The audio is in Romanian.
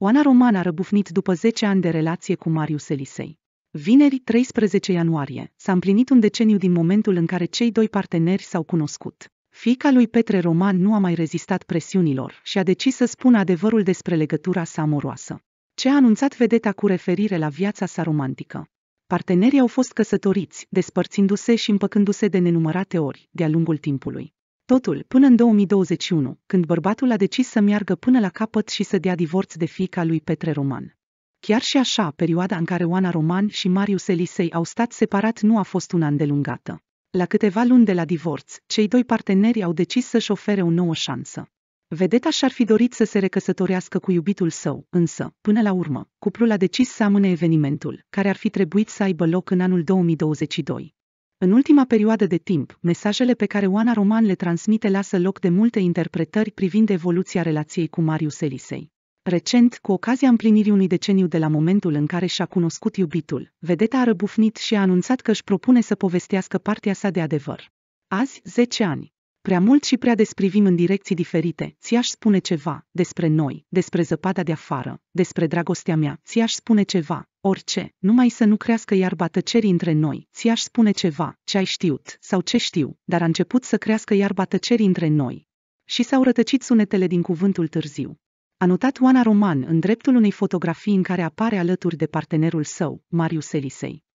Oana Roman a răbufnit după 10 ani de relație cu Marius Elisei. Vineri, 13 ianuarie, s-a împlinit un deceniu din momentul în care cei doi parteneri s-au cunoscut. Fica lui Petre Roman nu a mai rezistat presiunilor și a decis să spună adevărul despre legătura sa amoroasă. Ce a anunțat vedeta cu referire la viața sa romantică? Partenerii au fost căsătoriți, despărțindu-se și împăcându-se de nenumărate ori, de-a lungul timpului. Totul, până în 2021, când bărbatul a decis să meargă până la capăt și să dea divorț de fiica lui Petre Roman. Chiar și așa, perioada în care Oana Roman și Marius Elisei au stat separat nu a fost una îndelungată. La câteva luni de la divorț, cei doi parteneri au decis să-și ofere o nouă șansă. Vedeta și-ar fi dorit să se recăsătorească cu iubitul său, însă, până la urmă, cuplul a decis să amâne evenimentul, care ar fi trebuit să aibă loc în anul 2022. În ultima perioadă de timp, mesajele pe care Oana Roman le transmite lasă loc de multe interpretări privind evoluția relației cu Marius Elisei. Recent, cu ocazia împlinirii unui deceniu de la momentul în care și-a cunoscut iubitul, vedeta a răbufnit și a anunțat că își propune să povestească partea sa de adevăr. Azi, 10 ani prea mult și prea des privim în direcții diferite, ți-aș spune ceva, despre noi, despre zăpada de afară, despre dragostea mea, ți-aș spune ceva, orice, numai să nu crească iarba tăcerii între noi, ți-aș spune ceva, ce ai știut, sau ce știu, dar a început să crească iarba tăcerii între noi. Și s-au rătăcit sunetele din cuvântul târziu. A notat Oana Roman în dreptul unei fotografii în care apare alături de partenerul său, Marius Elisei.